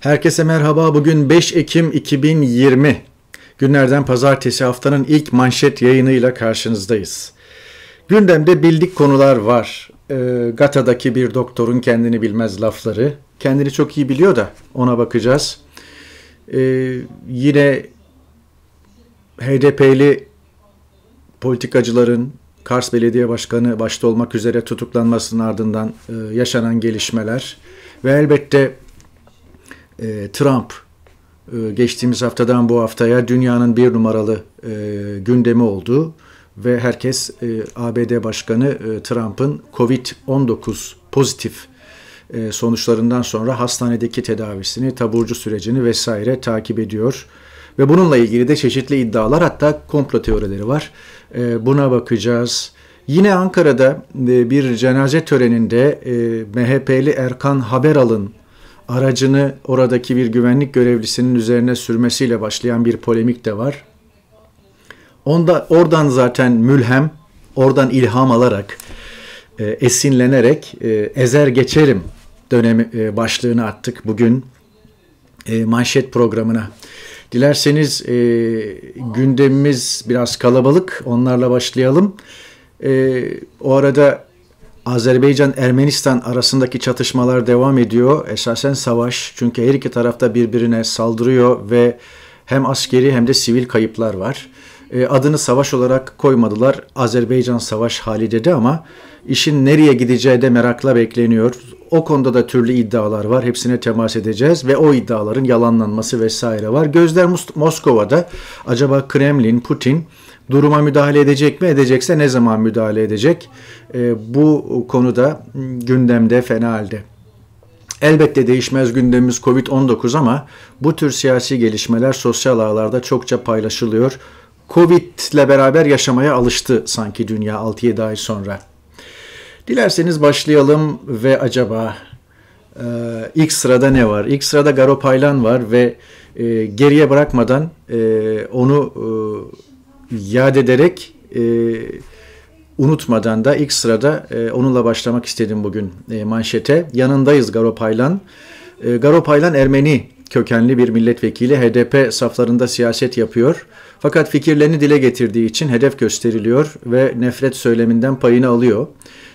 Herkese merhaba. Bugün 5 Ekim 2020. Günlerden pazartesi haftanın ilk manşet yayınıyla karşınızdayız. Gündemde bildik konular var. E, Gata'daki bir doktorun kendini bilmez lafları. Kendini çok iyi biliyor da ona bakacağız. E, yine HDP'li politikacıların Kars Belediye Başkanı başta olmak üzere tutuklanmasının ardından e, yaşanan gelişmeler ve elbette e, Trump e, geçtiğimiz haftadan bu haftaya dünyanın bir numaralı e, gündemi oldu ve herkes e, ABD Başkanı e, Trump'ın Covid-19 pozitif e, sonuçlarından sonra hastanedeki tedavisini, taburcu sürecini vesaire takip ediyor. Ve bununla ilgili de çeşitli iddialar hatta komplo teorileri var. E, buna bakacağız. Yine Ankara'da e, bir cenaze töreninde e, MHP'li Erkan Haberal'ın aracını oradaki bir güvenlik görevlisinin üzerine sürmesiyle başlayan bir polemik de var. Onda oradan zaten mülhem, oradan ilham alarak, e, esinlenerek e, ezer geçerim dönemi e, başlığını attık bugün e, manşet programına. Dilerseniz e, gündemimiz biraz kalabalık. Onlarla başlayalım. E, o arada Azerbaycan-Ermenistan arasındaki çatışmalar devam ediyor. Esasen savaş çünkü her iki tarafta birbirine saldırıyor ve hem askeri hem de sivil kayıplar var. E, adını savaş olarak koymadılar. Azerbaycan savaş hali dedi ama işin nereye gideceği de merakla bekleniyor. O konuda da türlü iddialar var. Hepsine temas edeceğiz ve o iddiaların yalanlanması vesaire var. Gözler Moskova'da. Acaba Kremlin, Putin duruma müdahale edecek mi? Edecekse ne zaman müdahale edecek? E, bu konuda gündemde fena halde. Elbette değişmez gündemimiz Covid-19 ama bu tür siyasi gelişmeler sosyal ağlarda çokça paylaşılıyor. Covid ile beraber yaşamaya alıştı sanki dünya 6-7 ay sonra. Dilerseniz başlayalım ve acaba e, ilk sırada ne var? İlk sırada Garo Paylan var ve e, geriye bırakmadan e, onu e, yad ederek e, unutmadan da ilk sırada e, onunla başlamak istedim bugün e, manşete. Yanındayız Garopaylan. E, Garopaylan Ermeni kökenli bir milletvekili HDP saflarında siyaset yapıyor. Fakat fikirlerini dile getirdiği için hedef gösteriliyor ve nefret söyleminden payını alıyor.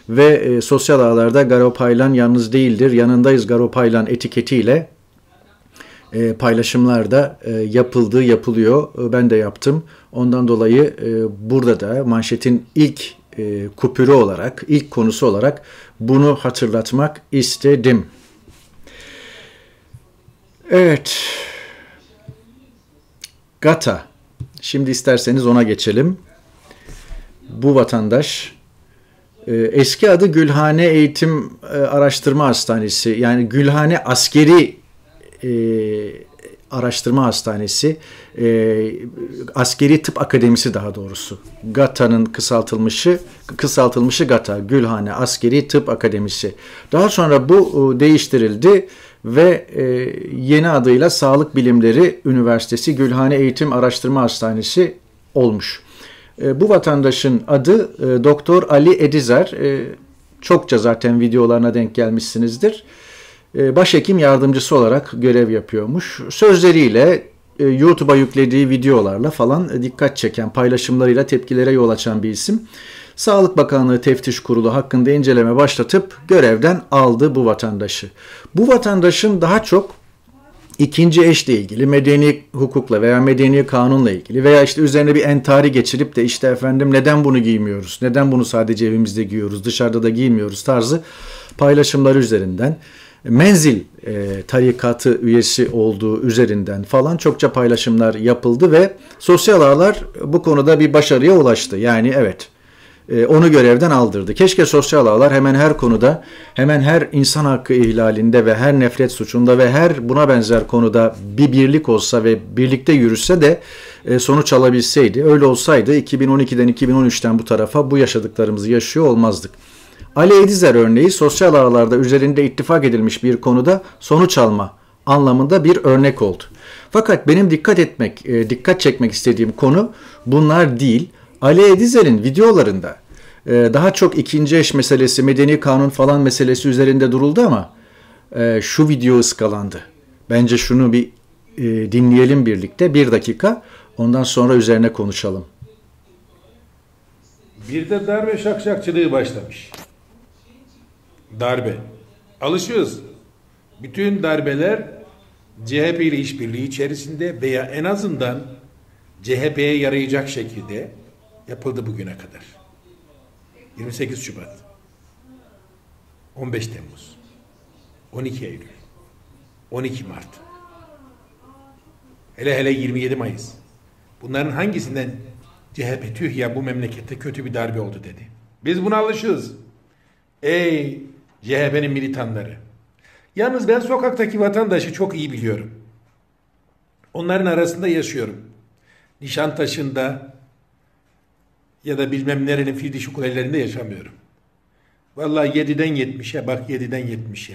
Ve e, sosyal ağlarda Garopaylan yalnız değildir, yanındayız Garopaylan etiketiyle e, da e, yapıldı, yapılıyor. E, ben de yaptım. Ondan dolayı e, burada da manşetin ilk e, kupürü olarak, ilk konusu olarak bunu hatırlatmak istedim. Evet. Gata. Şimdi isterseniz ona geçelim. Bu vatandaş e, eski adı Gülhane Eğitim e, Araştırma Hastanesi yani Gülhane Askeri e, Araştırma Hastanesi, e, Askeri Tıp Akademisi daha doğrusu. GATA'nın kısaltılmışı, kısaltılmışı GATA, Gülhane Askeri Tıp Akademisi. Daha sonra bu e, değiştirildi ve e, yeni adıyla Sağlık Bilimleri Üniversitesi Gülhane Eğitim Araştırma Hastanesi olmuş. E, bu vatandaşın adı e, Doktor Ali Edizer. E, çokça zaten videolarına denk gelmişsinizdir. E, e, başhekim yardımcısı olarak görev yapıyormuş. Sözleriyle e, YouTube'a yüklediği videolarla falan e, dikkat çeken, paylaşımlarıyla tepkilere yol açan bir isim. Sağlık Bakanlığı Teftiş Kurulu hakkında inceleme başlatıp görevden aldı bu vatandaşı. Bu vatandaşın daha çok ikinci eşle ilgili medeni hukukla veya medeni kanunla ilgili veya işte üzerine bir entari geçirip de işte efendim neden bunu giymiyoruz, neden bunu sadece evimizde giyiyoruz, dışarıda da giymiyoruz tarzı paylaşımları üzerinden menzil e, tarikatı üyesi olduğu üzerinden falan çokça paylaşımlar yapıldı ve sosyal ağlar bu konuda bir başarıya ulaştı. Yani evet e, onu görevden aldırdı. Keşke sosyal ağlar hemen her konuda, hemen her insan hakkı ihlalinde ve her nefret suçunda ve her buna benzer konuda bir birlik olsa ve birlikte yürüse de e, sonuç alabilseydi. Öyle olsaydı 2012'den 2013'ten bu tarafa bu yaşadıklarımızı yaşıyor olmazdık. Ali Edizer örneği sosyal ağlarda üzerinde ittifak edilmiş bir konuda sonuç alma anlamında bir örnek oldu. Fakat benim dikkat etmek, e, dikkat çekmek istediğim konu bunlar değil. Ali Edizer'in videolarında e, daha çok ikinci eş meselesi, medeni kanun falan meselesi üzerinde duruldu ama e, şu video ıskalandı. Bence şunu bir dinleyelim birlikte bir dakika ondan sonra üzerine konuşalım. Bir de darbe şakşakçılığı başlamış darbe. Alışıyoruz. Bütün darbeler CHP ile işbirliği içerisinde veya en azından CHP'ye yarayacak şekilde yapıldı bugüne kadar. 28 Şubat 15 Temmuz 12 Eylül 12 Mart hele hele 27 Mayıs bunların hangisinden CHP tüh ya bu memlekette kötü bir darbe oldu dedi. Biz buna alışığız. Ey CHP'nin militanları. Yalnız ben sokaktaki vatandaşı çok iyi biliyorum. Onların arasında yaşıyorum. Nişantaşı'nda ya da bilmem nerenin Firdişi Kulelerinde yaşamıyorum. Vallahi 7'den 70'e bak 7'den 70'e.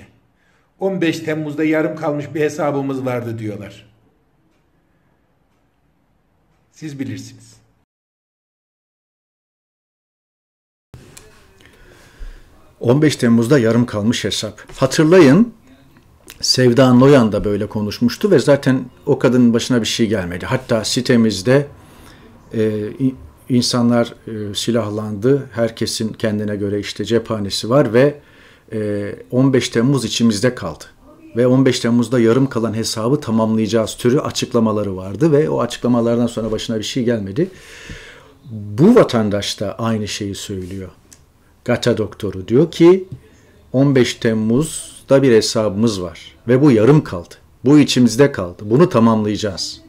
15 Temmuz'da yarım kalmış bir hesabımız vardı diyorlar. Siz bilirsiniz. 15 Temmuz'da yarım kalmış hesap. Hatırlayın Sevda Noyan da böyle konuşmuştu ve zaten o kadının başına bir şey gelmedi. Hatta sitemizde e, insanlar e, silahlandı, herkesin kendine göre işte cephanesi var ve e, 15 Temmuz içimizde kaldı. Ve 15 Temmuz'da yarım kalan hesabı tamamlayacağız türü açıklamaları vardı ve o açıklamalardan sonra başına bir şey gelmedi. Bu vatandaş da aynı şeyi söylüyor. Gata doktoru diyor ki 15 Temmuz'da bir hesabımız var ve bu yarım kaldı. Bu içimizde kaldı. Bunu tamamlayacağız.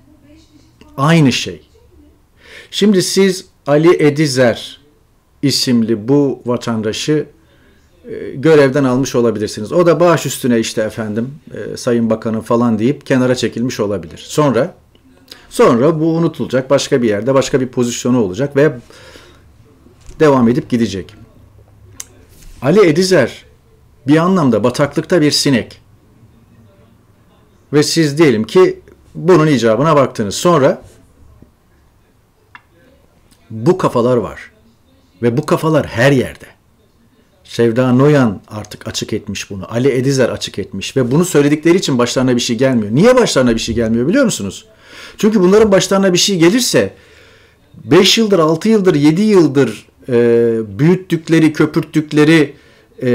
Aynı şey. Şimdi siz Ali Edizer isimli bu vatandaşı e, görevden almış olabilirsiniz. O da bağış üstüne işte efendim e, sayın bakanın falan deyip kenara çekilmiş olabilir. Sonra sonra bu unutulacak başka bir yerde başka bir pozisyonu olacak ve devam edip gidecek. Ali Edizer bir anlamda bataklıkta bir sinek. Ve siz diyelim ki bunun icabına baktınız. Sonra bu kafalar var. Ve bu kafalar her yerde. Sevda Noyan artık açık etmiş bunu. Ali Edizer açık etmiş ve bunu söyledikleri için başlarına bir şey gelmiyor. Niye başlarına bir şey gelmiyor biliyor musunuz? Çünkü bunların başlarına bir şey gelirse 5 yıldır, 6 yıldır, 7 yıldır e, büyüttükleri, köpürttükleri e,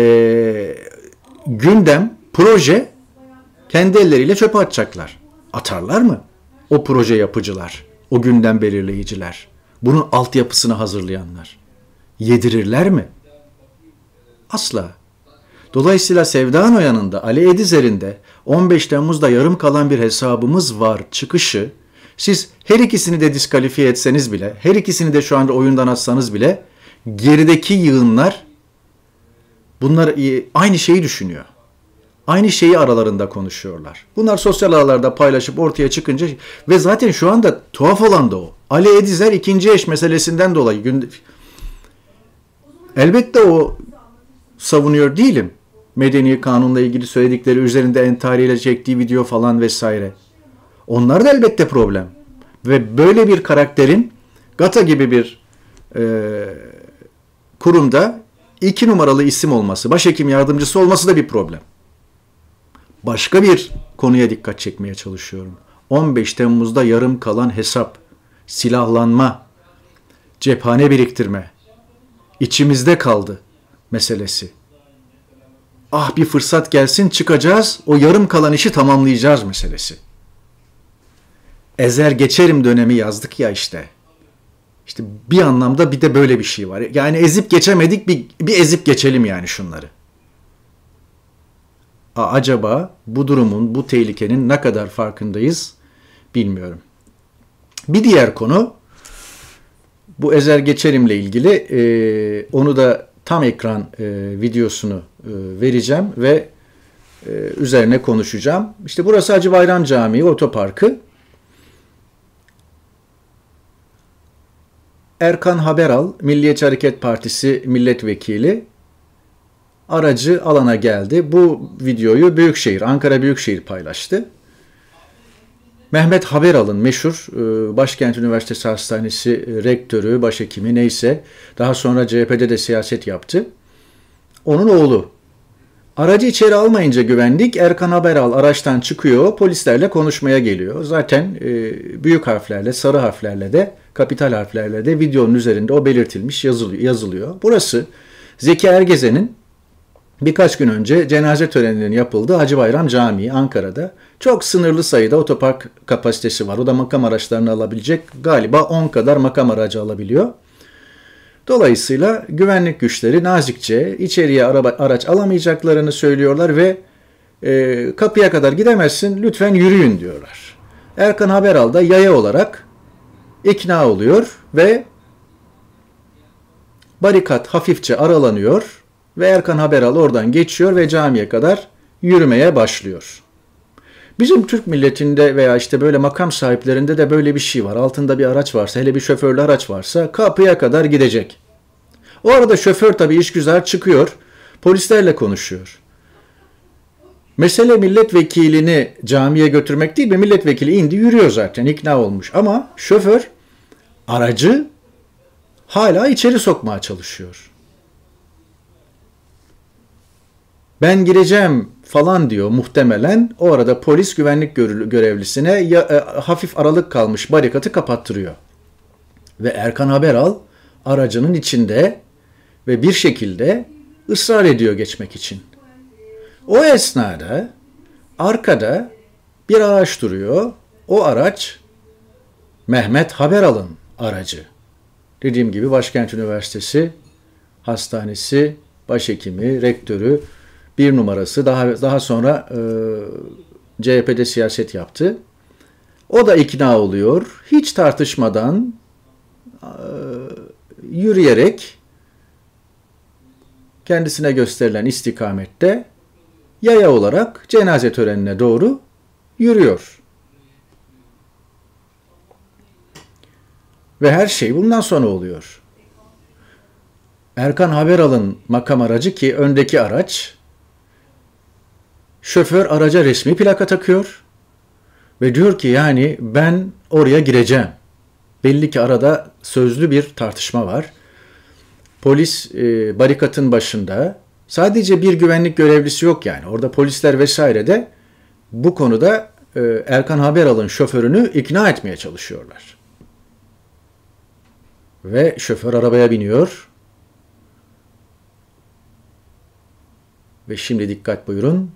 gündem, proje kendi elleriyle çöpe atacaklar. Atarlar mı? O proje yapıcılar, o gündem belirleyiciler, bunun altyapısını hazırlayanlar. Yedirirler mi? Asla. Dolayısıyla Sevda Noyan'ın da Ali Edizer'in de 15 Temmuz'da yarım kalan bir hesabımız var çıkışı siz her ikisini de diskalifiye etseniz bile, her ikisini de şu anda oyundan atsanız bile gerideki yığınlar bunlar e, aynı şeyi düşünüyor. Aynı şeyi aralarında konuşuyorlar. Bunlar sosyal ağlarda paylaşıp ortaya çıkınca ve zaten şu anda tuhaf olan da o. Ali Edizer ikinci eş meselesinden dolayı günde... elbette o savunuyor değilim. Medeni kanunla ilgili söyledikleri üzerinde entariyle çektiği video falan vesaire. Onlar da elbette problem. Ve böyle bir karakterin Gata gibi bir e, kurumda iki numaralı isim olması, başhekim yardımcısı olması da bir problem. Başka bir konuya dikkat çekmeye çalışıyorum. 15 Temmuz'da yarım kalan hesap, silahlanma, cephane biriktirme, içimizde kaldı meselesi. Ah bir fırsat gelsin çıkacağız, o yarım kalan işi tamamlayacağız meselesi. Ezer geçerim dönemi yazdık ya işte. İşte bir anlamda bir de böyle bir şey var. Yani ezip geçemedik bir, bir ezip geçelim yani şunları. A, acaba bu durumun, bu tehlikenin ne kadar farkındayız bilmiyorum. Bir diğer konu bu ezer geçerimle ilgili e, onu da tam ekran e, videosunu e, vereceğim ve e, üzerine konuşacağım. İşte burası Hacı Bayram Camii otoparkı. Erkan Haberal, Milliyetçi Hareket Partisi milletvekili aracı alana geldi. Bu videoyu Büyükşehir, Ankara Büyükşehir paylaştı. Mehmet Haberal'ın meşhur e, Başkent Üniversitesi Hastanesi e, rektörü, başhekimi neyse daha sonra CHP'de de siyaset yaptı. Onun oğlu Aracı içeri almayınca güvenlik Erkan Haberal araçtan çıkıyor polislerle konuşmaya geliyor. Zaten e, büyük harflerle sarı harflerle de kapital harflerle de videonun üzerinde o belirtilmiş yazılıyor. yazılıyor. Burası Zeki Ergezen'in birkaç gün önce cenaze töreninin yapıldığı Hacı Bayram Camii Ankara'da. Çok sınırlı sayıda otopark kapasitesi var. O da makam araçlarını alabilecek galiba 10 kadar makam aracı alabiliyor. Dolayısıyla güvenlik güçleri nazikçe içeriye araba, araç alamayacaklarını söylüyorlar ve e, kapıya kadar gidemezsin lütfen yürüyün diyorlar. Erkan Haberal da yaya olarak ikna oluyor ve barikat hafifçe aralanıyor ve Erkan Haberal oradan geçiyor ve camiye kadar yürümeye başlıyor. Bizim Türk milletinde veya işte böyle makam sahiplerinde de böyle bir şey var. Altında bir araç varsa, hele bir şoförlü araç varsa kapıya kadar gidecek. O arada şoför tabii güzel çıkıyor, polislerle konuşuyor. Mesele milletvekilini camiye götürmek değil mi? Milletvekili indi yürüyor zaten ikna olmuş. Ama şoför aracı hala içeri sokmaya çalışıyor. Ben gireceğim falan diyor muhtemelen. O arada polis güvenlik görevlisine ya, e, hafif aralık kalmış barikatı kapattırıyor. Ve Erkan Haberal aracının içinde ve bir şekilde ısrar ediyor geçmek için. O esnada arkada bir araç duruyor. O araç Mehmet Haberal'ın aracı. Dediğim gibi Başkent Üniversitesi Hastanesi başhekimi, rektörü bir numarası daha daha sonra e, CHP'de siyaset yaptı. O da ikna oluyor. Hiç tartışmadan e, yürüyerek kendisine gösterilen istikamette yaya olarak cenaze törenine doğru yürüyor. Ve her şey bundan sonra oluyor. Erkan Haberal'ın makam aracı ki öndeki araç Şoför araca resmi plaka takıyor ve diyor ki yani ben oraya gireceğim. Belli ki arada sözlü bir tartışma var. Polis e, barikatın başında sadece bir güvenlik görevlisi yok yani. Orada polisler vesaire de bu konuda e, Erkan Haberal'ın şoförünü ikna etmeye çalışıyorlar. Ve şoför arabaya biniyor. Ve şimdi dikkat buyurun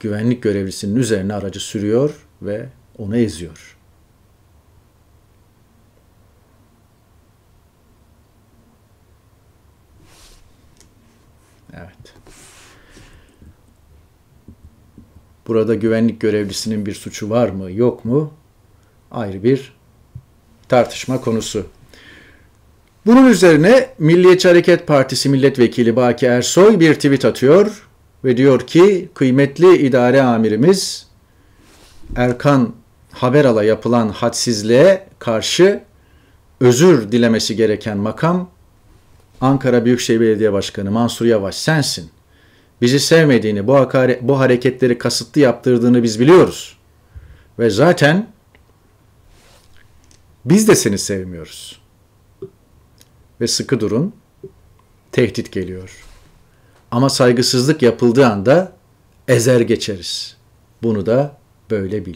güvenlik görevlisinin üzerine aracı sürüyor ve onu eziyor. Evet. Burada güvenlik görevlisinin bir suçu var mı, yok mu? Ayrı bir tartışma konusu. Bunun üzerine Milliyetçi Hareket Partisi Milletvekili Baki Ersoy bir tweet atıyor ve diyor ki kıymetli idare amirimiz Erkan Haberal'a yapılan hadsizliğe karşı özür dilemesi gereken makam Ankara Büyükşehir Belediye Başkanı Mansur Yavaş sensin. Bizi sevmediğini, bu, hakare, bu hareketleri kasıtlı yaptırdığını biz biliyoruz. Ve zaten biz de seni sevmiyoruz. Ve sıkı durun, tehdit geliyor.'' Ama saygısızlık yapıldığı anda ezer geçeriz. Bunu da böyle bil.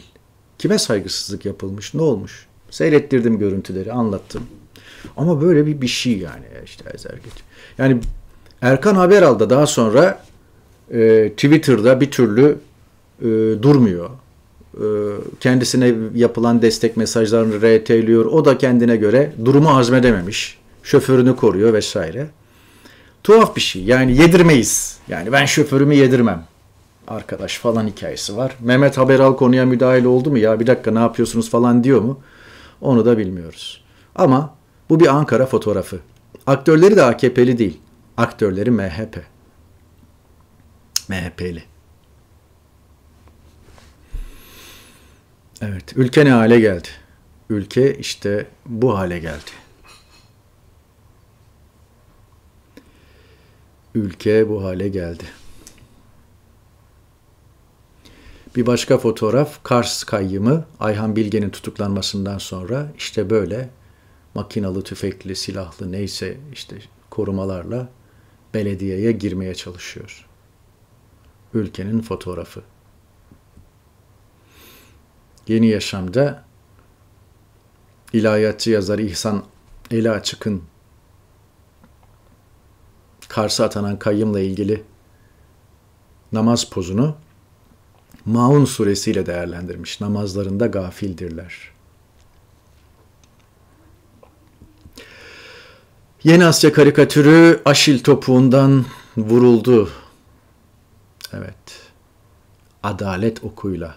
Kime saygısızlık yapılmış, ne olmuş? Seyrettirdim görüntüleri, anlattım. Ama böyle bir bir şey yani işte ezer geç. Yani Erkan haber aldı daha sonra e, Twitter'da bir türlü e, durmuyor. E, kendisine yapılan destek mesajlarını RT'liyor. O da kendine göre durumu hazmedememiş. Şoförünü koruyor vesaire tuhaf bir şey. Yani yedirmeyiz. Yani ben şoförümü yedirmem. Arkadaş falan hikayesi var. Mehmet Haberal konuya müdahil oldu mu ya bir dakika ne yapıyorsunuz falan diyor mu? Onu da bilmiyoruz. Ama bu bir Ankara fotoğrafı. Aktörleri de AKP'li değil. Aktörleri MHP. MHP'li. Evet, ülke ne hale geldi? Ülke işte bu hale geldi. ülke bu hale geldi. Bir başka fotoğraf Kars kayyımı Ayhan Bilge'nin tutuklanmasından sonra işte böyle makinalı, tüfekli, silahlı neyse işte korumalarla belediyeye girmeye çalışıyor. Ülkenin fotoğrafı. Yeni Yaşam'da ilahiyatçı yazar İhsan Ela Açık'ın Kars'a atanan kayyımla ilgili namaz pozunu Maun suresiyle değerlendirmiş. Namazlarında gafildirler. Yeni Asya karikatürü Aşil topuğundan vuruldu. Evet. Adalet okuyla.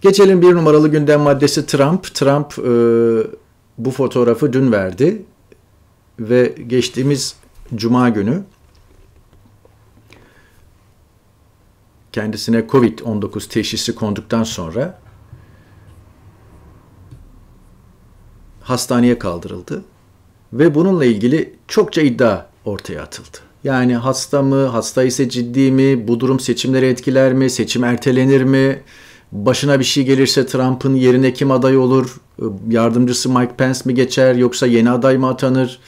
Geçelim bir numaralı gündem maddesi Trump. Trump e, bu fotoğrafı dün verdi ve geçtiğimiz cuma günü kendisine COVID-19 teşhisi konduktan sonra hastaneye kaldırıldı ve bununla ilgili çokça iddia ortaya atıldı. Yani hasta mı, hasta ise ciddi mi, bu durum seçimleri etkiler mi, seçim ertelenir mi? başına bir şey gelirse Trump'ın yerine kim aday olur? Yardımcısı Mike Pence mi geçer yoksa yeni aday mı atanır?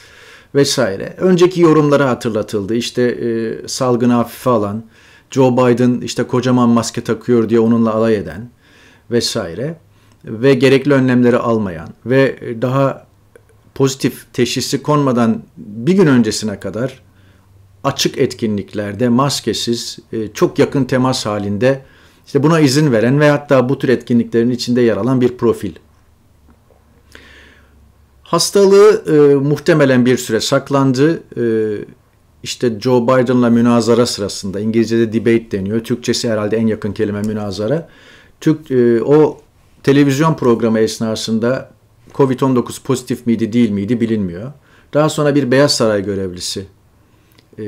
Vesaire. Önceki yorumlara hatırlatıldı. İşte e, salgını hafife alan, Joe Biden işte kocaman maske takıyor diye onunla alay eden vesaire ve gerekli önlemleri almayan ve daha pozitif teşhisi konmadan bir gün öncesine kadar açık etkinliklerde maskesiz e, çok yakın temas halinde işte buna izin veren ve hatta bu tür etkinliklerin içinde yer alan bir profil. Hastalığı e, muhtemelen bir süre saklandı. E, işte Joe Biden'la münazara sırasında İngilizce'de debate deniyor. Türkçesi herhalde en yakın kelime münazara. Türk e, o televizyon programı esnasında Covid-19 pozitif miydi değil miydi bilinmiyor. Daha sonra bir Beyaz Saray görevlisi e,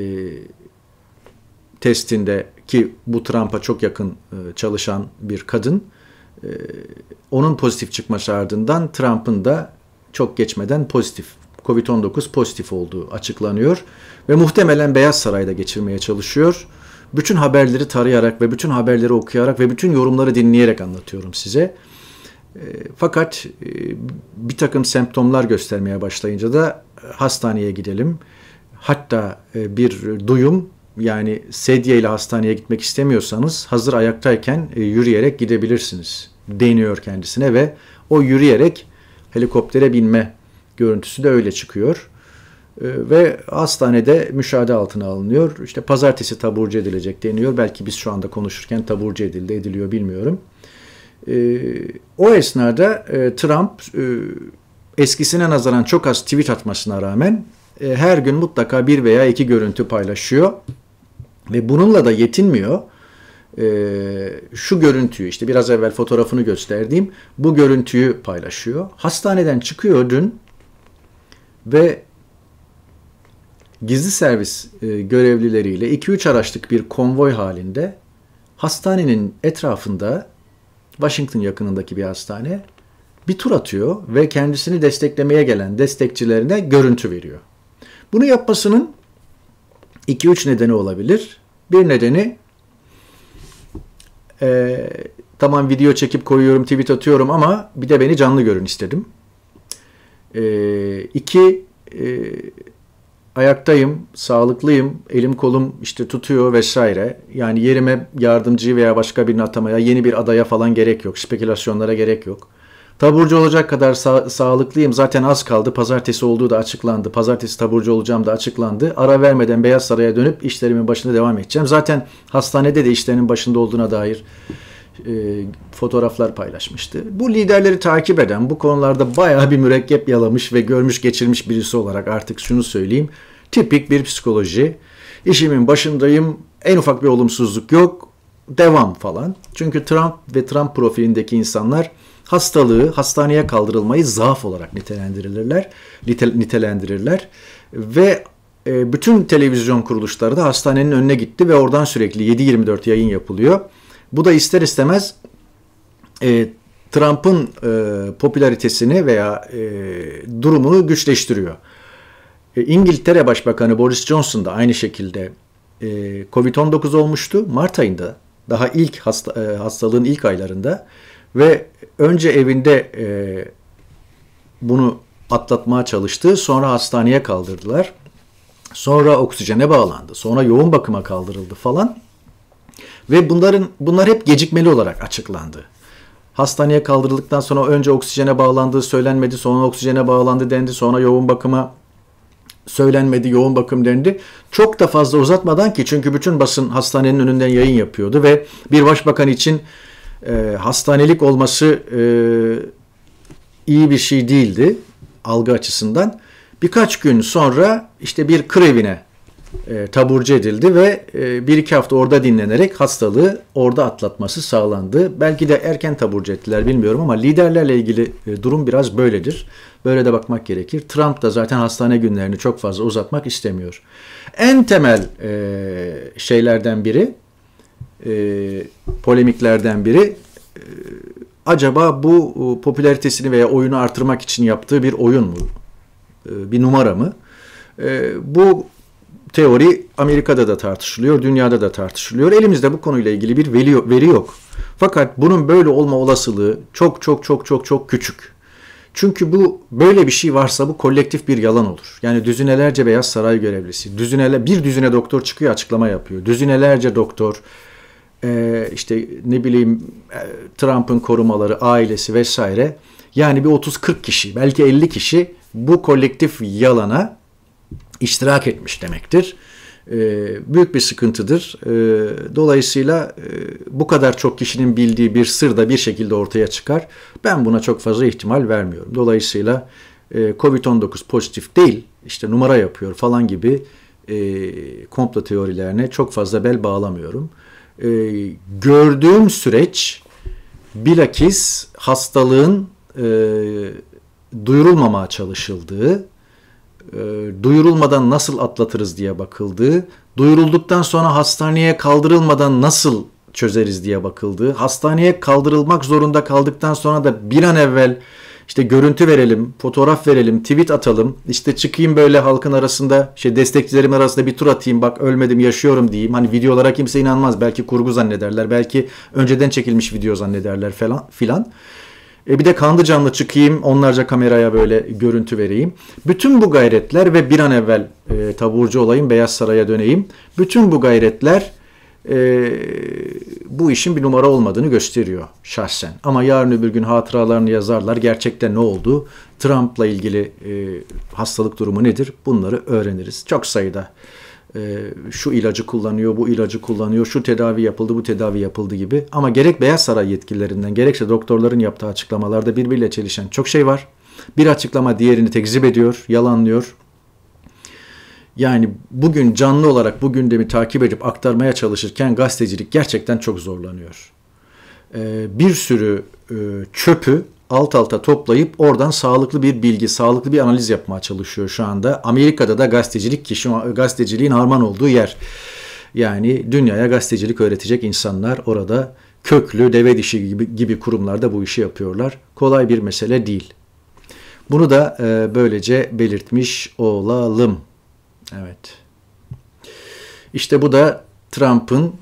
testinde ki bu Trump'a çok yakın e, çalışan bir kadın e, onun pozitif çıkması ardından Trump'ın da çok geçmeden pozitif Covid-19 pozitif olduğu açıklanıyor ve muhtemelen Beyaz Saray'da geçirmeye çalışıyor. Bütün haberleri tarayarak ve bütün haberleri okuyarak ve bütün yorumları dinleyerek anlatıyorum size. E, fakat bir takım semptomlar göstermeye başlayınca da hastaneye gidelim. Hatta bir duyum yani sedye ile hastaneye gitmek istemiyorsanız hazır ayaktayken e, yürüyerek gidebilirsiniz deniyor kendisine ve o yürüyerek helikoptere binme görüntüsü de öyle çıkıyor. E, ve hastanede müşahede altına alınıyor. İşte pazartesi taburcu edilecek deniyor. Belki biz şu anda konuşurken taburcu edildi, ediliyor bilmiyorum. E, o esnada e, Trump e, eskisine nazaran çok az tweet atmasına rağmen e, her gün mutlaka bir veya iki görüntü paylaşıyor ve bununla da yetinmiyor. E, şu görüntüyü işte biraz evvel fotoğrafını gösterdiğim bu görüntüyü paylaşıyor. Hastaneden çıkıyor dün ve gizli servis e, görevlileriyle 2-3 araçlık bir konvoy halinde hastanenin etrafında Washington yakınındaki bir hastane bir tur atıyor ve kendisini desteklemeye gelen destekçilerine görüntü veriyor. Bunu yapmasının 2-3 nedeni olabilir. Bir nedeni e, tamam video çekip koyuyorum, tweet atıyorum ama bir de beni canlı görün istedim. E, iki, e, ayaktayım, sağlıklıyım, elim kolum işte tutuyor vesaire. Yani yerime yardımcıyı veya başka birini atamaya, yeni bir adaya falan gerek yok, spekülasyonlara gerek yok. Taburcu olacak kadar sa- sağlıklıyım. Zaten az kaldı. Pazartesi olduğu da açıklandı. Pazartesi taburcu olacağım da açıklandı. Ara vermeden Beyaz Saray'a dönüp işlerimin başında devam edeceğim. Zaten hastanede de işlerinin başında olduğuna dair e, fotoğraflar paylaşmıştı. Bu liderleri takip eden, bu konularda bayağı bir mürekkep yalamış ve görmüş geçirmiş birisi olarak artık şunu söyleyeyim. Tipik bir psikoloji. İşimin başındayım. En ufak bir olumsuzluk yok. Devam falan. Çünkü Trump ve Trump profilindeki insanlar hastalığı, hastaneye kaldırılmayı zaaf olarak nitelendirirler, nitelendirirler ve e, bütün televizyon kuruluşları da hastanenin önüne gitti ve oradan sürekli 7-24 yayın yapılıyor. Bu da ister istemez e, Trump'ın e, popülaritesini veya e, durumunu güçleştiriyor. E, İngiltere Başbakanı Boris Johnson da aynı şekilde e, Covid-19 olmuştu. Mart ayında daha ilk hasta, e, hastalığın ilk aylarında ve önce evinde e, bunu atlatmaya çalıştı. Sonra hastaneye kaldırdılar. Sonra oksijene bağlandı. Sonra yoğun bakıma kaldırıldı falan. Ve bunların bunlar hep gecikmeli olarak açıklandı. Hastaneye kaldırıldıktan sonra önce oksijene bağlandığı söylenmedi, sonra oksijene bağlandı dendi, sonra yoğun bakıma söylenmedi, yoğun bakım dendi. Çok da fazla uzatmadan ki çünkü bütün basın hastanenin önünden yayın yapıyordu ve bir başbakan için e, hastanelik olması e, iyi bir şey değildi algı açısından. Birkaç gün sonra işte bir krevine e, taburcu edildi ve e, bir iki hafta orada dinlenerek hastalığı orada atlatması sağlandı. Belki de erken taburcu ettiler bilmiyorum ama liderlerle ilgili e, durum biraz böyledir. Böyle de bakmak gerekir. Trump da zaten hastane günlerini çok fazla uzatmak istemiyor. En temel e, şeylerden biri e, polemiklerden biri. E, acaba bu e, popülaritesini veya oyunu artırmak için yaptığı bir oyun mu? E, bir numara mı? E, bu teori Amerika'da da tartışılıyor, dünyada da tartışılıyor. Elimizde bu konuyla ilgili bir veri, veri yok. Fakat bunun böyle olma olasılığı çok çok çok çok çok küçük. Çünkü bu böyle bir şey varsa bu kolektif bir yalan olur. Yani düzinelerce beyaz saray görevlisi, düzinele bir düzine doktor çıkıyor açıklama yapıyor. Düzinelerce doktor e, işte ne bileyim e, Trump'ın korumaları, ailesi vesaire. Yani bir 30-40 kişi, belki 50 kişi bu kolektif yalana iştirak etmiş demektir. E, büyük bir sıkıntıdır. E, dolayısıyla bu kadar çok kişinin bildiği bir sır da bir şekilde ortaya çıkar. Ben buna çok fazla ihtimal vermiyorum. Dolayısıyla Covid-19 pozitif değil, işte numara yapıyor falan gibi komplo teorilerine çok fazla bel bağlamıyorum e, gördüğüm süreç bilakis hastalığın e, duyurulmamaya çalışıldığı, e, duyurulmadan nasıl atlatırız diye bakıldığı, duyurulduktan sonra hastaneye kaldırılmadan nasıl çözeriz diye bakıldığı, hastaneye kaldırılmak zorunda kaldıktan sonra da bir an evvel işte görüntü verelim, fotoğraf verelim, tweet atalım. İşte çıkayım böyle halkın arasında şey destekçilerim arasında bir tur atayım bak ölmedim yaşıyorum diyeyim. Hani video olarak kimse inanmaz. Belki kurgu zannederler. Belki önceden çekilmiş video zannederler falan filan. E bir de kanlı canlı çıkayım onlarca kameraya böyle görüntü vereyim. Bütün bu gayretler ve bir an evvel e, taburcu olayım Beyaz Saray'a döneyim. Bütün bu gayretler e, bu işin bir numara olmadığını gösteriyor şahsen. Ama yarın öbür gün hatıralarını yazarlar. Gerçekte ne oldu? Trump'la ilgili e, hastalık durumu nedir? Bunları öğreniriz. Çok sayıda e, şu ilacı kullanıyor, bu ilacı kullanıyor, şu tedavi yapıldı, bu tedavi yapıldı gibi. Ama gerek Beyaz Saray yetkililerinden gerekse doktorların yaptığı açıklamalarda birbiriyle çelişen çok şey var. Bir açıklama diğerini tekzip ediyor, yalanlıyor. Yani bugün canlı olarak bu gündemi takip edip aktarmaya çalışırken gazetecilik gerçekten çok zorlanıyor. Ee, bir sürü e, çöpü alt alta toplayıp oradan sağlıklı bir bilgi, sağlıklı bir analiz yapmaya çalışıyor şu anda. Amerika'da da gazetecilik kişi gazeteciliğin harman olduğu yer. Yani dünyaya gazetecilik öğretecek insanlar orada köklü deve dişi gibi, gibi kurumlarda bu işi yapıyorlar. Kolay bir mesele değil. Bunu da e, böylece belirtmiş olalım. Evet. İşte bu da Trump'ın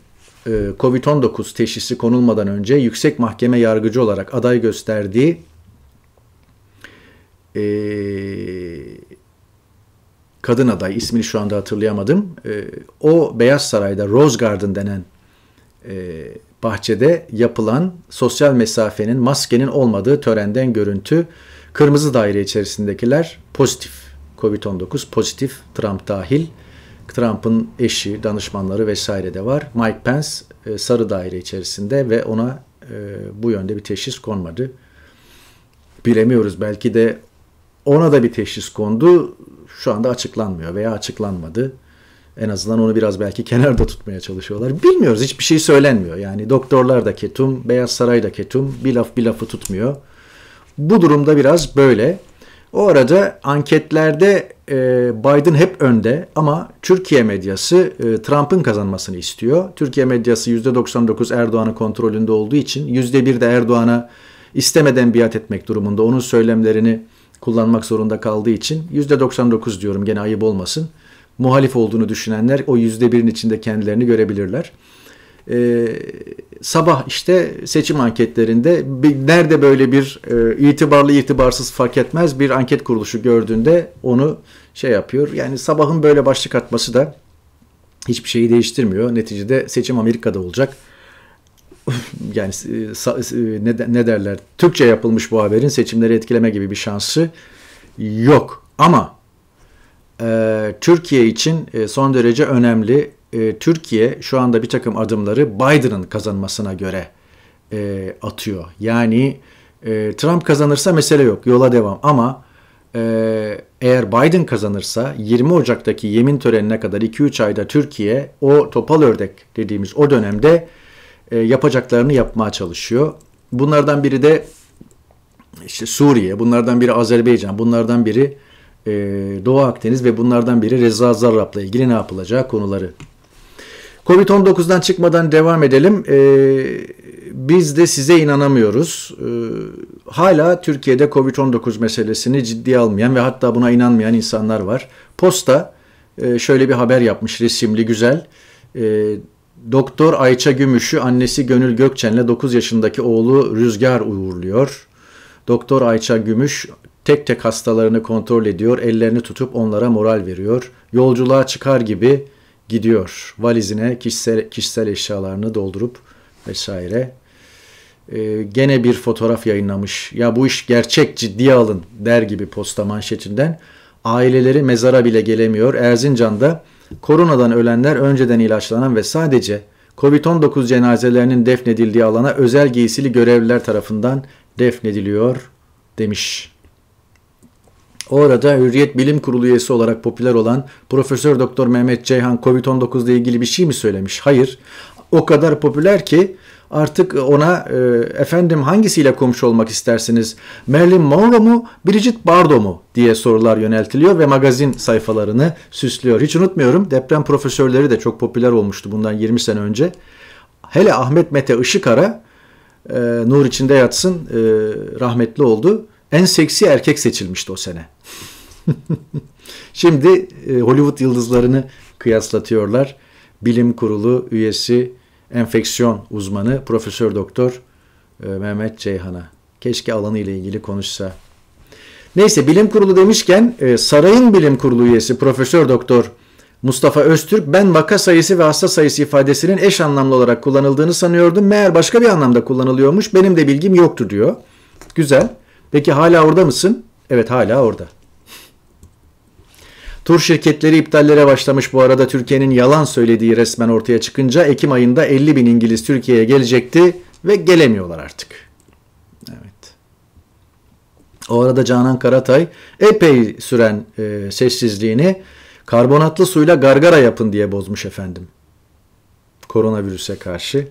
e, Covid-19 teşhisi konulmadan önce yüksek mahkeme yargıcı olarak aday gösterdiği e, kadın aday ismini şu anda hatırlayamadım. E, o Beyaz Saray'da Rose Garden denen e, bahçede yapılan sosyal mesafenin maskenin olmadığı törenden görüntü kırmızı daire içerisindekiler pozitif Covid-19 pozitif Trump dahil. Trump'ın eşi, danışmanları vesaire de var. Mike Pence e, sarı daire içerisinde ve ona e, bu yönde bir teşhis konmadı. Bilemiyoruz belki de ona da bir teşhis kondu. Şu anda açıklanmıyor veya açıklanmadı. En azından onu biraz belki kenarda tutmaya çalışıyorlar. Bilmiyoruz hiçbir şey söylenmiyor. Yani doktorlar da ketum, Beyaz Saray da ketum. Bir laf bir lafı tutmuyor. Bu durumda biraz böyle. O arada anketlerde e, Biden hep önde ama Türkiye medyası e, Trump'ın kazanmasını istiyor. Türkiye medyası %99 Erdoğan'ın kontrolünde olduğu için %1 de Erdoğan'a istemeden biat etmek durumunda. Onun söylemlerini kullanmak zorunda kaldığı için %99 diyorum gene ayıp olmasın. Muhalif olduğunu düşünenler o %1'in içinde kendilerini görebilirler e, sabah işte seçim anketlerinde bir, nerede böyle bir e, itibarlı itibarsız fark etmez bir anket kuruluşu gördüğünde onu şey yapıyor. Yani sabahın böyle başlık atması da hiçbir şeyi değiştirmiyor. Neticede seçim Amerika'da olacak. yani e, e, ne, ne derler? Türkçe yapılmış bu haberin seçimleri etkileme gibi bir şansı yok. Ama e, Türkiye için e, son derece önemli e, Türkiye şu anda bir takım adımları Biden'ın kazanmasına göre e, atıyor. Yani e, Trump kazanırsa mesele yok, yola devam. Ama e, eğer Biden kazanırsa 20 Ocak'taki yemin törenine kadar 2-3 ayda Türkiye o topal ördek dediğimiz o dönemde e, yapacaklarını yapmaya çalışıyor. Bunlardan biri de işte Suriye, bunlardan biri Azerbaycan, bunlardan biri e, Doğu Akdeniz ve bunlardan biri Reza Zarrab'la ilgili ne yapılacağı konuları. Covid-19'dan çıkmadan devam edelim. Ee, biz de size inanamıyoruz. Ee, hala Türkiye'de Covid-19 meselesini ciddiye almayan ve hatta buna inanmayan insanlar var. Posta e, şöyle bir haber yapmış resimli güzel. E, Doktor Ayça Gümüş'ü annesi Gönül Gökçen'le 9 yaşındaki oğlu Rüzgar uğurluyor. Doktor Ayça Gümüş tek tek hastalarını kontrol ediyor, ellerini tutup onlara moral veriyor. Yolculuğa çıkar gibi gidiyor. Valizine kişisel, kişisel eşyalarını doldurup vesaire. Ee, gene bir fotoğraf yayınlamış. Ya bu iş gerçek ciddiye alın der gibi posta manşetinden. Aileleri mezara bile gelemiyor. Erzincan'da koronadan ölenler önceden ilaçlanan ve sadece Covid-19 cenazelerinin defnedildiği alana özel giysili görevliler tarafından defnediliyor demiş. O arada Hürriyet Bilim Kurulu üyesi olarak popüler olan Profesör Doktor Mehmet Ceyhan Covid-19 ile ilgili bir şey mi söylemiş? Hayır. O kadar popüler ki artık ona e, efendim hangisiyle komşu olmak istersiniz? Marilyn Monroe mu, Bridget Bardot mu diye sorular yöneltiliyor ve magazin sayfalarını süslüyor. Hiç unutmuyorum deprem profesörleri de çok popüler olmuştu bundan 20 sene önce. Hele Ahmet Mete Işıkara e, nur içinde yatsın e, rahmetli oldu en seksi erkek seçilmişti o sene. Şimdi e, Hollywood yıldızlarını kıyaslatıyorlar. Bilim Kurulu üyesi enfeksiyon uzmanı Profesör Doktor e, Mehmet Ceyhan'a. Keşke alanı ile ilgili konuşsa. Neyse bilim kurulu demişken e, sarayın bilim kurulu üyesi Profesör Doktor Mustafa Öztürk ben vaka sayısı ve hasta sayısı ifadesinin eş anlamlı olarak kullanıldığını sanıyordum. Meğer başka bir anlamda kullanılıyormuş. Benim de bilgim yoktu diyor. Güzel. Peki hala orada mısın? Evet hala orada. Tur şirketleri iptallere başlamış bu arada Türkiye'nin yalan söylediği resmen ortaya çıkınca Ekim ayında 50 bin İngiliz Türkiye'ye gelecekti ve gelemiyorlar artık. Evet. O arada Canan Karatay epey süren e, sessizliğini karbonatlı suyla gargara yapın diye bozmuş efendim. Koronavirüse karşı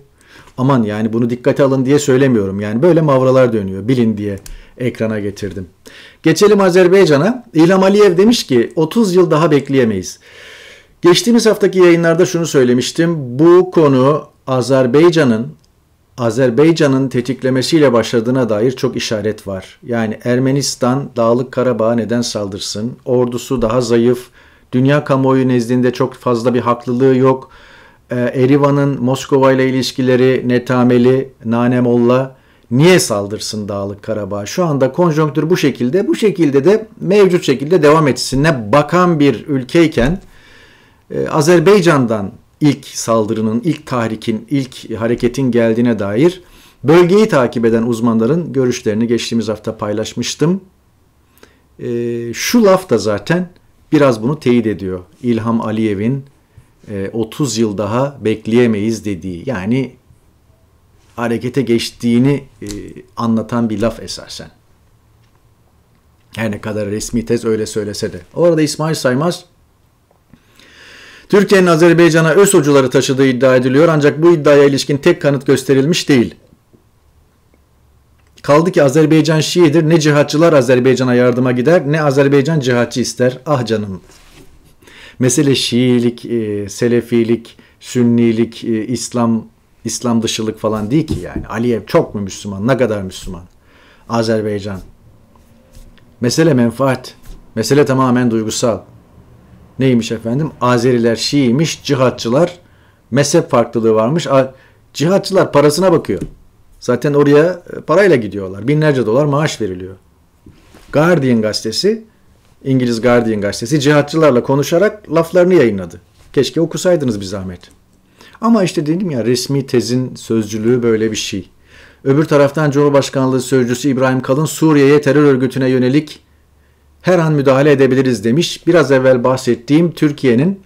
aman yani bunu dikkate alın diye söylemiyorum. Yani böyle mavralar dönüyor bilin diye ekrana getirdim. Geçelim Azerbaycan'a. İlham Aliyev demiş ki 30 yıl daha bekleyemeyiz. Geçtiğimiz haftaki yayınlarda şunu söylemiştim. Bu konu Azerbaycan'ın Azerbaycan'ın tetiklemesiyle başladığına dair çok işaret var. Yani Ermenistan Dağlık Karabağ'a neden saldırsın? Ordusu daha zayıf. Dünya kamuoyu nezdinde çok fazla bir haklılığı yok. Ee, Erivan'ın Moskova ile ilişkileri netameli, Nanemolla niye saldırsın Dağlık Karabağ? Şu anda konjonktür bu şekilde, bu şekilde de mevcut şekilde devam etsinine bakan bir ülkeyken e, Azerbaycan'dan ilk saldırının, ilk tahrikin, ilk hareketin geldiğine dair bölgeyi takip eden uzmanların görüşlerini geçtiğimiz hafta paylaşmıştım. E, şu laf da zaten biraz bunu teyit ediyor. İlham Aliyev'in 30 e, yıl daha bekleyemeyiz dediği yani harekete geçtiğini e, anlatan bir laf esasen. Her ne kadar resmi tez öyle söylese de. Orada İsmail Saymaz Türkiye'nin Azerbaycan'a öz ÖSO'cuları taşıdığı iddia ediliyor ancak bu iddiaya ilişkin tek kanıt gösterilmiş değil. Kaldı ki Azerbaycan Şii'dir ne cihatçılar Azerbaycan'a yardıma gider ne Azerbaycan cihatçı ister. Ah canım Mesele Şiilik, e, Selefilik, Sünnilik, e, İslam İslam dışılık falan değil ki yani. Aliyev çok mu Müslüman? Ne kadar Müslüman? Azerbaycan. Mesele menfaat. Mesele tamamen duygusal. Neymiş efendim? Azeriler Şiiymiş, cihatçılar mezhep farklılığı varmış. Cihatçılar parasına bakıyor. Zaten oraya e, parayla gidiyorlar. Binlerce dolar maaş veriliyor. Guardian gazetesi İngiliz Guardian gazetesi cihatçılarla konuşarak laflarını yayınladı. Keşke okusaydınız bir zahmet. Ama işte dedim ya resmi tezin sözcülüğü böyle bir şey. Öbür taraftan Cumhurbaşkanlığı Sözcüsü İbrahim Kalın Suriye'ye terör örgütüne yönelik her an müdahale edebiliriz demiş. Biraz evvel bahsettiğim Türkiye'nin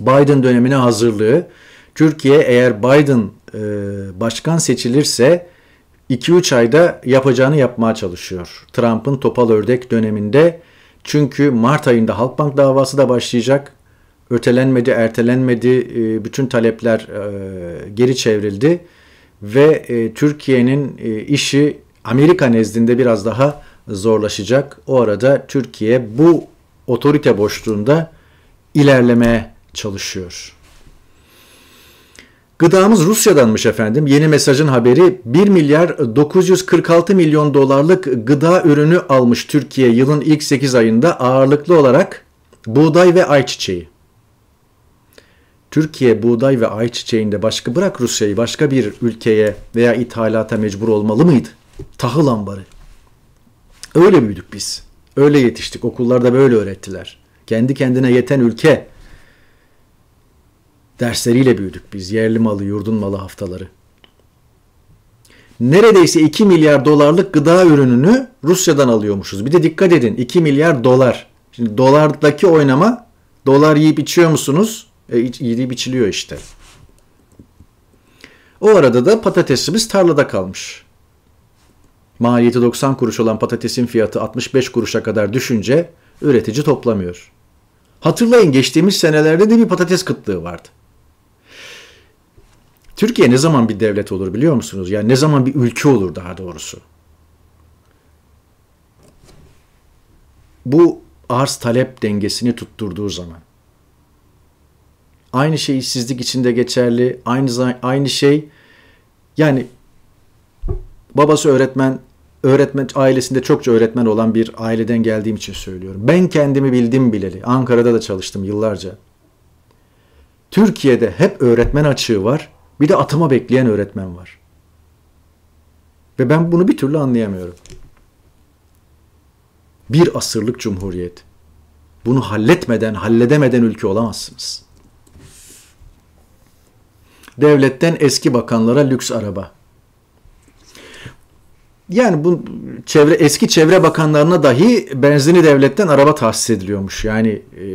Biden dönemine hazırlığı. Türkiye eğer Biden e, başkan seçilirse 2-3 ayda yapacağını yapmaya çalışıyor. Trump'ın topal ördek döneminde çünkü Mart ayında Halkbank davası da başlayacak. Ötelenmedi, ertelenmedi, ee, bütün talepler e, geri çevrildi ve e, Türkiye'nin e, işi Amerika nezdinde biraz daha zorlaşacak. O arada Türkiye bu otorite boşluğunda ilerlemeye çalışıyor. Gıdamız Rusya'danmış efendim. Yeni mesajın haberi 1 milyar 946 milyon dolarlık gıda ürünü almış Türkiye yılın ilk 8 ayında ağırlıklı olarak buğday ve ayçiçeği. Türkiye buğday ve ayçiçeğinde başka bırak Rusya'yı başka bir ülkeye veya ithalata mecbur olmalı mıydı? Tahıl ambarı. Öyle büyüdük biz. Öyle yetiştik. Okullarda böyle öğrettiler. Kendi kendine yeten ülke dersleriyle büyüdük biz. Yerli malı, yurdun malı haftaları. Neredeyse 2 milyar dolarlık gıda ürününü Rusya'dan alıyormuşuz. Bir de dikkat edin 2 milyar dolar. Şimdi dolardaki oynama dolar yiyip içiyor musunuz? E, yiyip içiliyor işte. O arada da patatesimiz tarlada kalmış. Maliyeti 90 kuruş olan patatesin fiyatı 65 kuruşa kadar düşünce üretici toplamıyor. Hatırlayın geçtiğimiz senelerde de bir patates kıtlığı vardı. Türkiye ne zaman bir devlet olur biliyor musunuz? Yani ne zaman bir ülke olur daha doğrusu? Bu arz talep dengesini tutturduğu zaman. Aynı şey işsizlik içinde geçerli. Aynı aynı şey yani babası öğretmen, öğretmen ailesinde çokça öğretmen olan bir aileden geldiğim için söylüyorum. Ben kendimi bildim bileli. Ankara'da da çalıştım yıllarca. Türkiye'de hep öğretmen açığı var bir de atama bekleyen öğretmen var. Ve ben bunu bir türlü anlayamıyorum. Bir asırlık cumhuriyet. Bunu halletmeden, halledemeden ülke olamazsınız. Devletten eski bakanlara lüks araba. Yani bu çevre eski çevre bakanlarına dahi benzini devletten araba tahsis ediliyormuş. Yani e,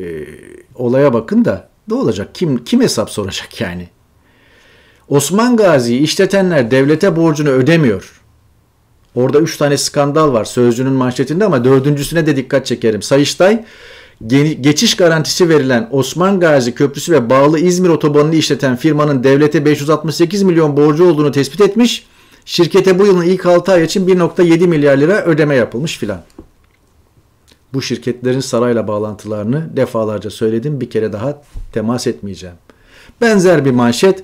olaya bakın da ne olacak? Kim kim hesap soracak yani? Osman Gazi'yi işletenler devlete borcunu ödemiyor. Orada üç tane skandal var sözcünün manşetinde ama dördüncüsüne de dikkat çekerim. Sayıştay geçiş garantisi verilen Osman Gazi Köprüsü ve bağlı İzmir Otobanı'nı işleten firmanın devlete 568 milyon borcu olduğunu tespit etmiş. Şirkete bu yılın ilk 6 ay için 1.7 milyar lira ödeme yapılmış filan. Bu şirketlerin sarayla bağlantılarını defalarca söyledim. Bir kere daha temas etmeyeceğim. Benzer bir manşet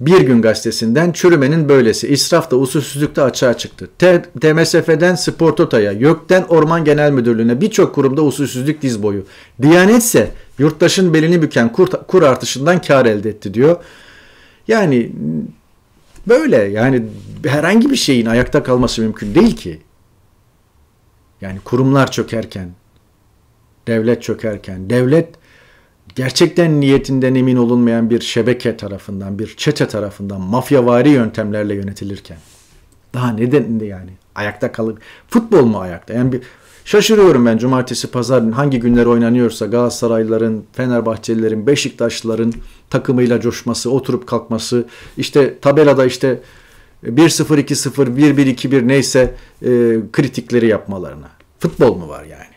bir Gün Gazetesi'nden çürümenin böylesi. israf da usulsüzlükte açığa çıktı. T TMSF'den Sportota'ya, YÖK'ten Orman Genel Müdürlüğü'ne birçok kurumda usulsüzlük diz boyu. Diyanet ise yurttaşın belini büken kur, kur artışından kar elde etti diyor. Yani böyle yani herhangi bir şeyin ayakta kalması mümkün değil ki. Yani kurumlar çökerken, devlet çökerken, devlet gerçekten niyetinden emin olunmayan bir şebeke tarafından, bir çete tarafından mafyavari yöntemlerle yönetilirken daha neden yani ayakta kalıp futbol mu ayakta? Yani bir şaşırıyorum ben cumartesi pazar hangi günler oynanıyorsa Galatasarayların, Fenerbahçelilerin, Beşiktaşlıların takımıyla coşması, oturup kalkması, işte tabelada işte 1-0 2-0 1-1 2-1 neyse e, kritikleri yapmalarına. Futbol mu var yani?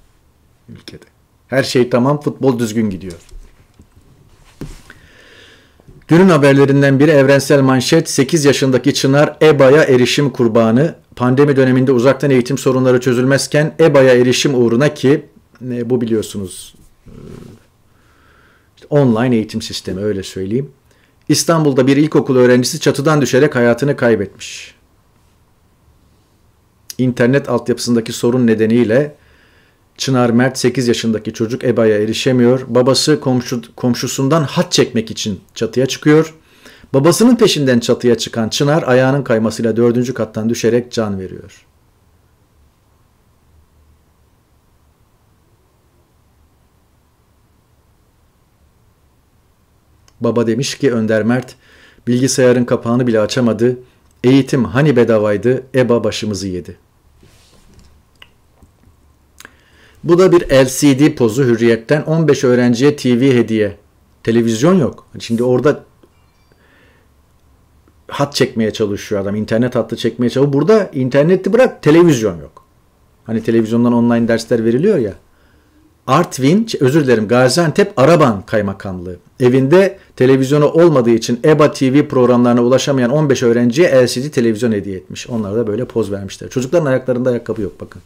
Ülkede. Her şey tamam, futbol düzgün gidiyor. Günün haberlerinden biri evrensel manşet 8 yaşındaki Çınar EBA'ya erişim kurbanı. Pandemi döneminde uzaktan eğitim sorunları çözülmezken EBA'ya erişim uğruna ki ne bu biliyorsunuz işte online eğitim sistemi öyle söyleyeyim. İstanbul'da bir ilkokul öğrencisi çatıdan düşerek hayatını kaybetmiş. İnternet altyapısındaki sorun nedeniyle Çınar Mert 8 yaşındaki çocuk EBA'ya erişemiyor. Babası komşu, komşusundan hat çekmek için çatıya çıkıyor. Babasının peşinden çatıya çıkan Çınar ayağının kaymasıyla dördüncü kattan düşerek can veriyor. Baba demiş ki Önder Mert bilgisayarın kapağını bile açamadı. Eğitim hani bedavaydı, EBA başımızı yedi.'' Bu da bir LCD pozu hürriyetten 15 öğrenciye TV hediye. Televizyon yok. Şimdi orada hat çekmeye çalışıyor adam. İnternet hattı çekmeye çalışıyor. Burada interneti bırak televizyon yok. Hani televizyondan online dersler veriliyor ya. Artvin, özür dilerim Gaziantep Araban Kaymakamlığı. Evinde televizyonu olmadığı için EBA TV programlarına ulaşamayan 15 öğrenciye LCD televizyon hediye etmiş. Onlar da böyle poz vermişler. Çocukların ayaklarında ayakkabı yok bakın.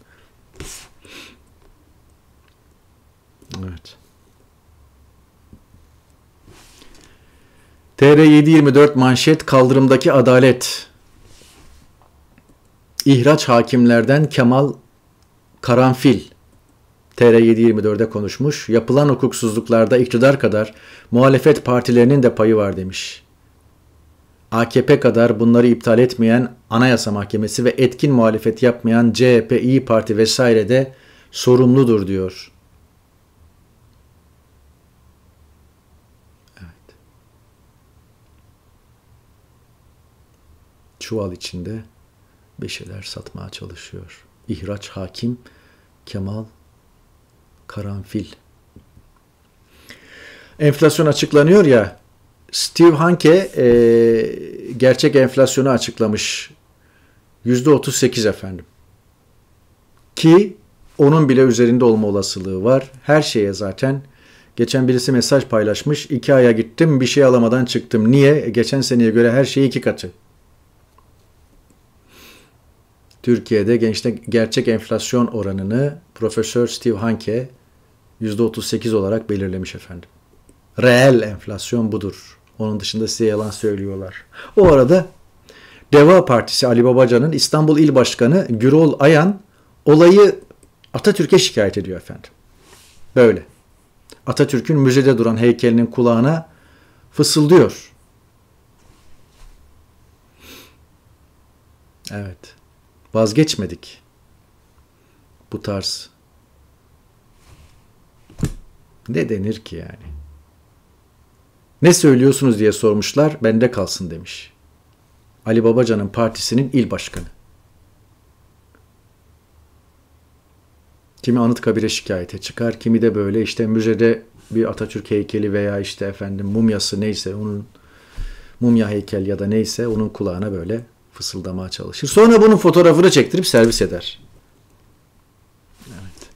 Evet. TR 724 manşet kaldırımdaki adalet. İhraç hakimlerden Kemal Karanfil TR 724'de konuşmuş. Yapılan hukuksuzluklarda iktidar kadar muhalefet partilerinin de payı var demiş. AKP kadar bunları iptal etmeyen Anayasa Mahkemesi ve etkin muhalefet yapmayan CHP, İyi Parti vesaire de sorumludur diyor. çuval içinde bir şeyler satmaya çalışıyor. İhraç hakim Kemal Karanfil. Enflasyon açıklanıyor ya. Steve Hanke e, gerçek enflasyonu açıklamış. yüzde %38 efendim. Ki onun bile üzerinde olma olasılığı var. Her şeye zaten geçen birisi mesaj paylaşmış. İki aya gittim bir şey alamadan çıktım. Niye? E, geçen seneye göre her şey iki katı. Türkiye'de gençte gerçek enflasyon oranını Profesör Steve Hanke %38 olarak belirlemiş efendim. Reel enflasyon budur. Onun dışında size yalan söylüyorlar. O arada Deva Partisi Ali Babacan'ın İstanbul İl Başkanı Gürol Ayan olayı Atatürk'e şikayet ediyor efendim. Böyle. Atatürk'ün müzede duran heykelinin kulağına fısıldıyor. Evet vazgeçmedik. Bu tarz ne denir ki yani? Ne söylüyorsunuz diye sormuşlar, bende kalsın demiş. Ali Babacan'ın partisinin il başkanı. Kimi Anıtkabir'e şikayete çıkar, kimi de böyle işte müzede bir Atatürk heykeli veya işte efendim mumyası neyse onun mumya heykel ya da neyse onun kulağına böyle fısıldamaya çalışır. Sonra bunun fotoğrafını çektirip servis eder. Evet.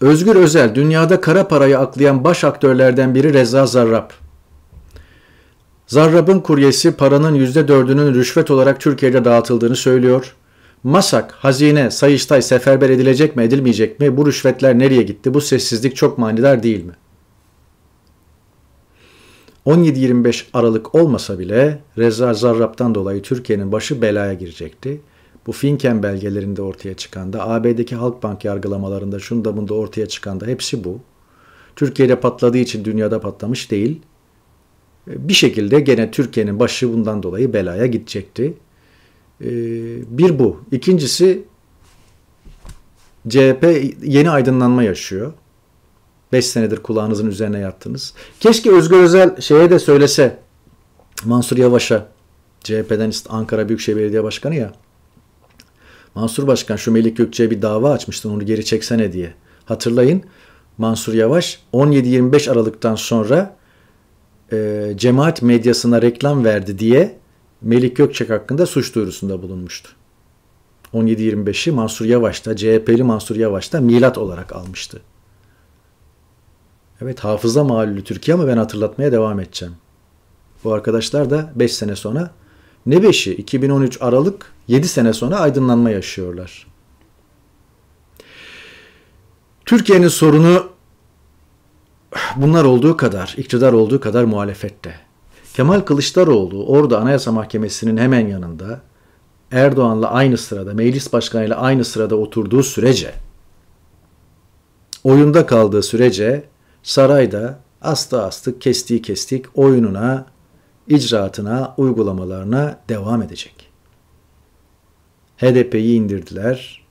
Özgür Özel, dünyada kara parayı aklayan baş aktörlerden biri Reza Zarrab. Zarrab'ın kuryesi paranın %4'ünün rüşvet olarak Türkiye'de dağıtıldığını söylüyor. Masak, hazine, sayıştay seferber edilecek mi edilmeyecek mi? Bu rüşvetler nereye gitti? Bu sessizlik çok manidar değil mi?'' 17-25 Aralık olmasa bile Reza Zarrab'dan dolayı Türkiye'nin başı belaya girecekti. Bu Finken belgelerinde ortaya çıkan da, AB'deki Halkbank yargılamalarında şunda bunda ortaya çıkan da hepsi bu. Türkiye'de patladığı için dünyada patlamış değil. E, bir şekilde gene Türkiye'nin başı bundan dolayı belaya gidecekti. E, bir bu. İkincisi CHP yeni aydınlanma yaşıyor. 5 senedir kulağınızın üzerine yattınız. Keşke Özgür Özel şeye de söylese Mansur Yavaş'a CHP'den Ankara Büyükşehir Belediye Başkanı ya Mansur Başkan şu Melik Gökçe'ye bir dava açmıştın onu geri çeksene diye. Hatırlayın Mansur Yavaş 17-25 Aralık'tan sonra e, cemaat medyasına reklam verdi diye Melik Gökçek hakkında suç duyurusunda bulunmuştu. 17-25'i Mansur Yavaş'ta CHP'li Mansur Yavaş'ta milat olarak almıştı. Evet hafıza mahallü Türkiye ama ben hatırlatmaya devam edeceğim. Bu arkadaşlar da 5 sene sonra ne 5'i 2013 Aralık 7 sene sonra aydınlanma yaşıyorlar. Türkiye'nin sorunu bunlar olduğu kadar, iktidar olduğu kadar muhalefette. Kemal Kılıçdaroğlu orada Anayasa Mahkemesi'nin hemen yanında Erdoğan'la aynı sırada, meclis başkanıyla aynı sırada oturduğu sürece, oyunda kaldığı sürece sarayda astı astık kestiği kestik oyununa, icraatına, uygulamalarına devam edecek. HDP'yi indirdiler.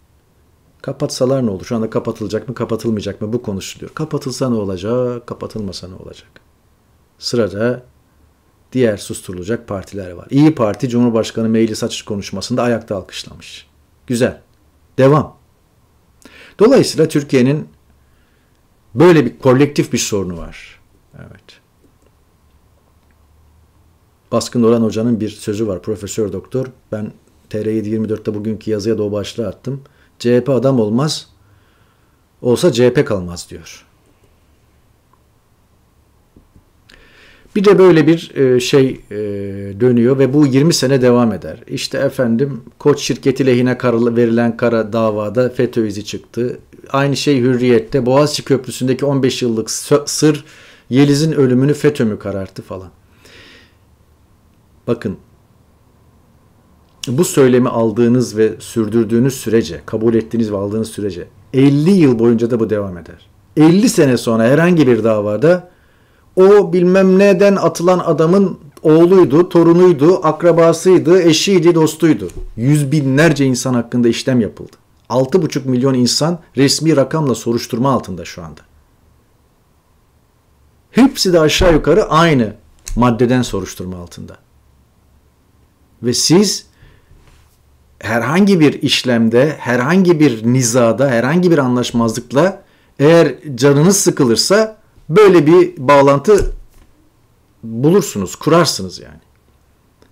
Kapatsalar ne olur? Şu anda kapatılacak mı, kapatılmayacak mı? Bu konuşuluyor. Kapatılsa ne olacak, kapatılmasa ne olacak? Sırada diğer susturulacak partiler var. İyi Parti Cumhurbaşkanı meclis açış konuşmasında ayakta alkışlamış. Güzel. Devam. Dolayısıyla Türkiye'nin Böyle bir kolektif bir sorunu var. Evet. Baskın Doğan Hoca'nın bir sözü var. Profesör Doktor. Ben TR724'te bugünkü yazıya da o başlığı attım. CHP adam olmaz. Olsa CHP kalmaz diyor. Bir de böyle bir e, şey e, dönüyor ve bu 20 sene devam eder. İşte efendim koç şirketi lehine verilen kara davada FETÖ izi çıktı. Aynı şey Hürriyet'te Boğaziçi Köprüsü'ndeki 15 yıllık sır Yeliz'in ölümünü FETÖ mü kararttı falan. Bakın bu söylemi aldığınız ve sürdürdüğünüz sürece, kabul ettiğiniz ve aldığınız sürece 50 yıl boyunca da bu devam eder. 50 sene sonra herhangi bir davada o bilmem neden atılan adamın oğluydu, torunuydu, akrabasıydı, eşiydi, dostuydu. Yüz binlerce insan hakkında işlem yapıldı. 6,5 milyon insan resmi rakamla soruşturma altında şu anda. Hepsi de aşağı yukarı aynı maddeden soruşturma altında. Ve siz herhangi bir işlemde, herhangi bir nizada, herhangi bir anlaşmazlıkla eğer canınız sıkılırsa Böyle bir bağlantı bulursunuz, kurarsınız yani.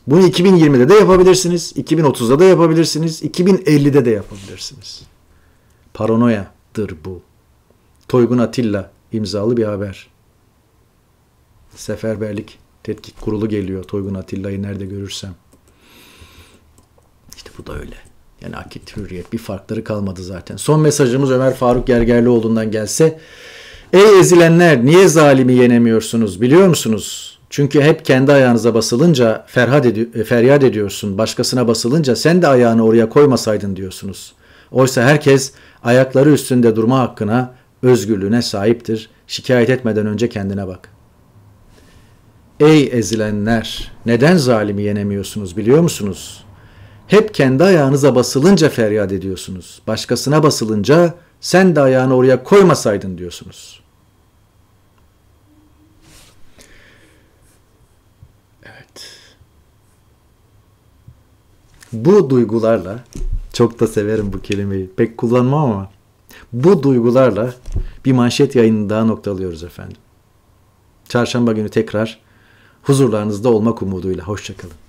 Bunu 2020'de de yapabilirsiniz, 2030'da da yapabilirsiniz, 2050'de de yapabilirsiniz. Paranoyadır bu. Toygun Atilla imzalı bir haber. Seferberlik Tetkik Kurulu geliyor Toygun Atilla'yı nerede görürsem. İşte bu da öyle. Yani akit hürriyet bir farkları kalmadı zaten. Son mesajımız Ömer Faruk Gergerlioğlu'ndan gelse Ey ezilenler niye zalimi yenemiyorsunuz biliyor musunuz? Çünkü hep kendi ayağınıza basılınca ferhat edi e, feryat ediyorsun. Başkasına basılınca sen de ayağını oraya koymasaydın diyorsunuz. Oysa herkes ayakları üstünde durma hakkına, özgürlüğüne sahiptir. Şikayet etmeden önce kendine bak. Ey ezilenler, neden zalimi yenemiyorsunuz biliyor musunuz? Hep kendi ayağınıza basılınca feryat ediyorsunuz. Başkasına basılınca sen de ayağını oraya koymasaydın diyorsunuz.'' bu duygularla çok da severim bu kelimeyi. Pek kullanmam ama bu duygularla bir manşet yayını daha noktalıyoruz efendim. Çarşamba günü tekrar huzurlarınızda olmak umuduyla. Hoşçakalın.